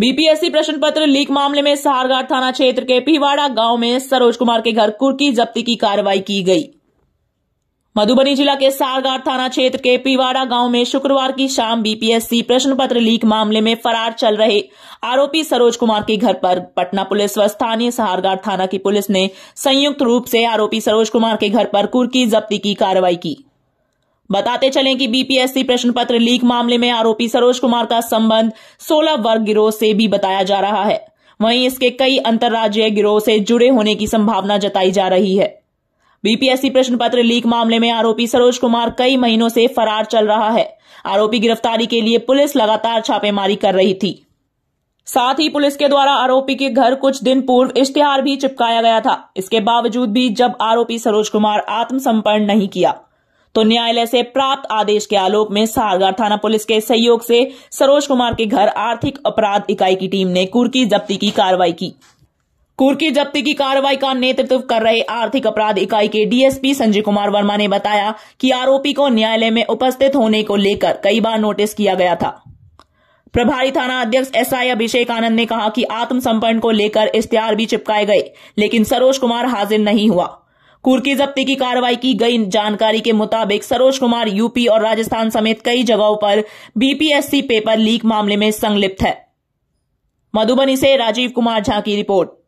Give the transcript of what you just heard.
BPSC प्रश्न पत्र leak मामले में सहारगढ़ थाना क्षेत्र के पिवाड़ा गांव में सरोज कुमार के घर कुर्की जब्ती की कार्रवाई की गई मधुबनी जिला के सारघाट थाना क्षेत्र के पीवाड़ा गांव में शुक्रवार की शाम बीपीएससी प्रश्न पत्र लीक मामले में फरार चल रहे आरोपी सरोज कुमार के घर पर पटना पुलिस व स्थानीय सहारघाट थाना की पुलिस ने संयुक्त रूप से आरोपी सरोज कुमार के घर पर कुर्की जब्ती की कार्रवाई की बताते चलें कि बीपीएससी प्रश्न पत्र लीक मामले में आरोपी सरोज कुमार का संबंध 16 वर्ग गिरोह से भी बताया जा रहा है वहीं इसके कई अंतर्राज्यीय गिरोह से जुड़े होने की संभावना जताई जा रही है बीपीएससी प्रश्न पत्र लीक मामले में आरोपी सरोज कुमार कई महीनों से फरार चल रहा है आरोपी गिरफ्तारी के लिए पुलिस लगातार छापेमारी कर रही थी साथ ही पुलिस के द्वारा आरोपी के घर कुछ दिन पूर्व इश्तेहार भी चिपकाया गया था इसके बावजूद भी जब आरोपी सरोज कुमार आत्मसमर्पण नहीं किया तो न्यायालय से प्राप्त आदेश के आलोक में सारगढ़ थाना पुलिस के सहयोग से सरोज कुमार के घर आर्थिक अपराध इकाई की टीम ने कुर्की जब्ती की कार्रवाई की कुर्की जब्ती की कार्रवाई का नेतृत्व कर रहे आर्थिक अपराध इकाई के डीएसपी संजय कुमार वर्मा ने बताया कि आरोपी को न्यायालय में उपस्थित होने को लेकर कई बार नोटिस किया गया था प्रभारी थाना अध्यक्ष एसआई अभिषेक आनंद ने कहा कि आत्मसमर्पण को लेकर इश्तेहार भी चिपकाए गए लेकिन सरोज कुमार हाजिर नहीं हुआ कुर्की जब्ती की कार्रवाई की गई जानकारी के मुताबिक सरोज कुमार यूपी और राजस्थान समेत कई जगहों पर बीपीएससी पेपर लीक मामले में संलिप्त है मधुबनी से राजीव कुमार झा की रिपोर्ट